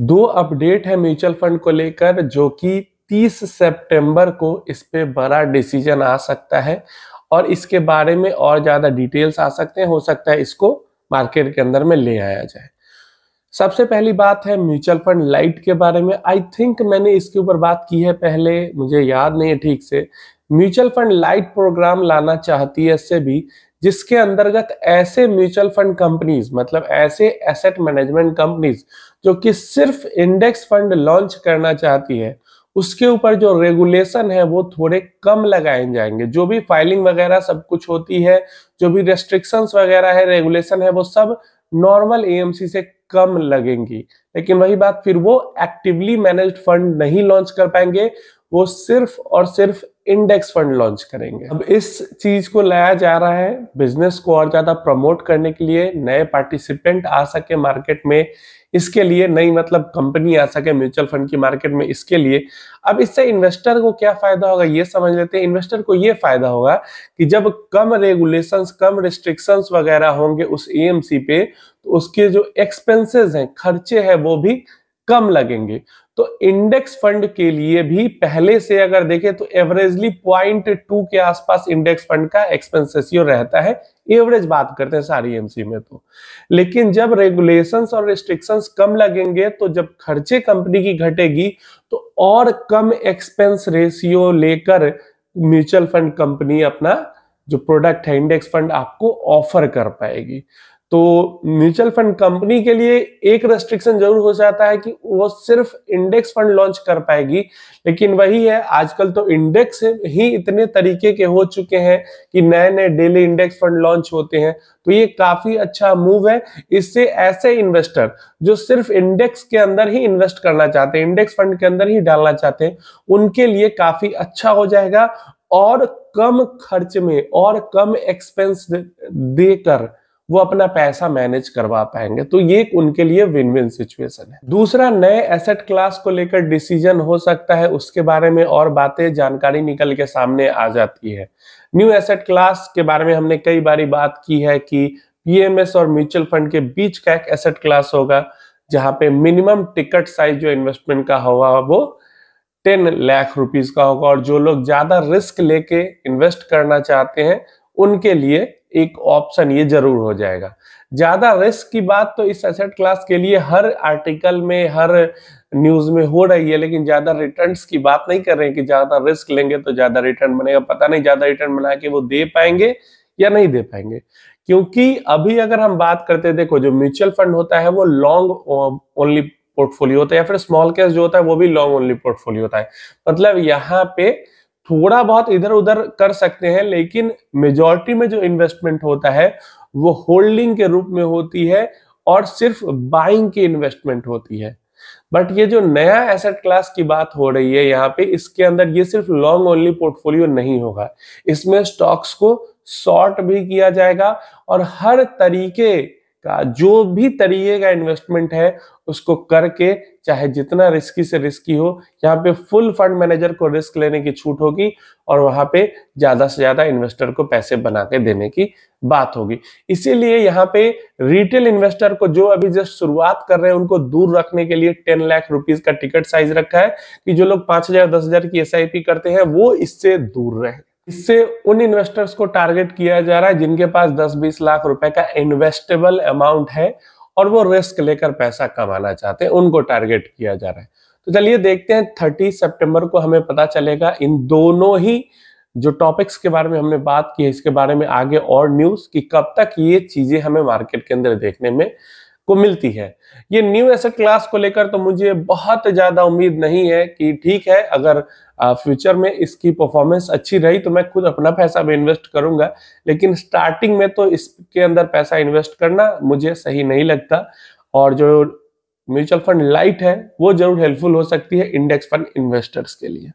दो अपडेट है mutual fund को लेकर जो कि 30 सितंबर को इस पे बड़ा डिसीजन आ सकता है और इसके बारे में और ज़्यादा डिटेल्स आ सकते हैं हो सकता है इसको मार्केट के अंदर में ले आया जाए सबसे पहली बात है म्यूचुअल फंड लाइट के बारे में आई थिंक मैंने इसके ऊपर बात की है पहले मुझे याद नहीं है ठीक से म्यूचुअल फंड लाइट प्रोग्राम लाना चाहती है इससे भी जिसके अंतर्गत ऐसे म्यूचुअल फंड कंपनीज मतलब ऐसे एसेट मैनेजमेंट कंपनीज जो कि सिर्फ इंडेक्स फंड लॉन्च करना चाहती है उसके ऊपर जो रेगुलेशन है वो थोड़े कम लगाए जाएंगे जो भी फाइलिंग वगैरह सब कुछ होती है जो भी रेस्ट्रिक्शंस वगैरह है रेगुलेशन है वो सब नॉर्मल एएमसी से कम लगेंगी लेकिन वही बात फिर वो एक्टिवली मैनेज्ड फंड नहीं लॉन्च कर पाएंगे वो सिर्फ और सिर्फ इंडेक्स फंड लॉन्च करेंगे अब इस चीज को लाया जा रहा है बिजनेस को और ज्यादा प्रमोट करने के लिए नए पार्टिसिपेंट आ सके मार्केट में इसके लिए नई मतलब कंपनी आ सके म्यूचुअल फंड की मार्केट में इसके लिए अब इससे इन्वेस्टर को क्या फायदा होगा ये समझ लेते हैं इन्वेस्टर को ये फायदा होगा कि जब कम रेगुलेशंस कम रिस्ट्रिक्शंस वगैरह होंगे उस एएमसी पे तो उसके जो एक्सपेंसेस हैं खर्चे हैं वो भी कम लगेंगे तो इंडेक्स फंड के लिए भी पहले से अगर देखें तो एवरेजली पॉइंट टू के आसपास इंडेक्स फंड का एक्सपेंस रहता है एवरेज बात करते हैं सारी एमसी में तो लेकिन जब रेगुलेशंस और रिस्ट्रिक्शंस कम लगेंगे तो जब खर्चे कंपनी की घटेगी तो और कम एक्सपेंस रेशियो लेकर म्यूचुअल फंड कंपनी अपना जो प्रोडक्ट है इंडेक्स फंड आपको ऑफर कर पाएगी तो म्यूचुअल फंड कंपनी के लिए एक रेस्ट्रिक्शन जरूर हो जाता है कि वो सिर्फ इंडेक्स फंड लॉन्च कर पाएगी लेकिन वही है आजकल तो इंडेक्स ही इतने तरीके के हो चुके हैं कि नए नए डेली इंडेक्स फंड लॉन्च होते हैं तो ये काफी अच्छा मूव है इससे ऐसे इन्वेस्टर जो सिर्फ इंडेक्स के अंदर ही इन्वेस्ट करना चाहते हैं इंडेक्स फंड के अंदर ही डालना चाहते हैं उनके लिए काफी अच्छा हो जाएगा और कम खर्च में और कम एक्सपेंस देकर दे वो अपना पैसा मैनेज करवा पाएंगे तो ये उनके लिए विन विन सिचुएशन है दूसरा नए एसेट क्लास को लेकर डिसीजन हो सकता है उसके बारे में और बातें जानकारी निकल के सामने आ जाती है न्यू एसेट क्लास के बारे में हमने कई बारी बात की है कि पीएमएस और म्यूचुअल फंड के बीच का एक एसेट क्लास होगा जहां पे मिनिमम टिकट साइज जो इन्वेस्टमेंट का होगा वो टेन लाख रुपीज का होगा और जो लोग ज्यादा रिस्क लेके इन्वेस्ट करना चाहते हैं उनके लिए एक ऑप्शन ये जरूर हो जाएगा ज्यादा रिस्क की बात तो इस एसेट क्लास के लिए हर आर्टिकल में हर न्यूज में हो रही है लेकिन ज्यादा रिटर्न्स की बात नहीं कर रहे हैं कि ज्यादा रिस्क लेंगे तो ज्यादा रिटर्न बनेगा पता नहीं ज्यादा रिटर्न बना के वो दे पाएंगे या नहीं दे पाएंगे क्योंकि अभी अगर हम बात करते देखो जो म्यूचुअल फंड होता है वो लॉन्ग ओनली पोर्टफोलियो होता है या फिर स्मॉल कैश जो होता है वो भी लॉन्ग ओनली पोर्टफोलियो होता है मतलब यहाँ पे थोड़ा बहुत इधर उधर कर सकते हैं लेकिन मेजोरिटी में जो इन्वेस्टमेंट होता है वो होल्डिंग के रूप में होती है और सिर्फ बाइंग की इन्वेस्टमेंट होती है बट ये जो नया एसेट क्लास की बात हो रही है यहाँ पे इसके अंदर ये सिर्फ लॉन्ग ओनली पोर्टफोलियो नहीं होगा इसमें स्टॉक्स को शॉर्ट भी किया जाएगा और हर तरीके का जो भी तरीके का इन्वेस्टमेंट है उसको करके चाहे जितना रिस्की से रिस्की हो यहाँ पे फुल फंड मैनेजर को रिस्क लेने की छूट होगी और वहां पे ज्यादा से ज्यादा इन्वेस्टर को पैसे बना के देने की बात होगी इसीलिए यहाँ पे रिटेल इन्वेस्टर को जो अभी जस्ट शुरुआत कर रहे हैं उनको दूर रखने के लिए टेन लाख रुपीज का टिकट साइज रखा है कि जो लोग पांच हजार दस हजार की एस करते हैं वो इससे दूर रहे इससे उन इन्वेस्टर्स को टारगेट किया जा रहा है जिनके पास 10-20 लाख रुपए का इन्वेस्टेबल अमाउंट है और वो रिस्क लेकर पैसा कमाना चाहते हैं उनको टारगेट किया जा रहा है तो चलिए देखते हैं थर्टी सितंबर को हमें पता चलेगा इन दोनों ही जो टॉपिक्स के बारे में हमने बात की है इसके बारे में आगे और न्यूज कि कब तक ये चीजें हमें मार्केट के अंदर देखने में को मिलती है ये न्यू एसेट क्लास को लेकर तो मुझे बहुत ज्यादा उम्मीद नहीं है कि ठीक है अगर फ्यूचर में इसकी परफॉर्मेंस अच्छी रही तो मैं खुद अपना पैसा भी इन्वेस्ट करूंगा लेकिन स्टार्टिंग में तो इसके अंदर पैसा इन्वेस्ट करना मुझे सही नहीं लगता और जो म्यूचुअल फंड लाइट है वो जरूर हेल्पफुल हो सकती है इंडेक्स फंड इन्वेस्टर्स के लिए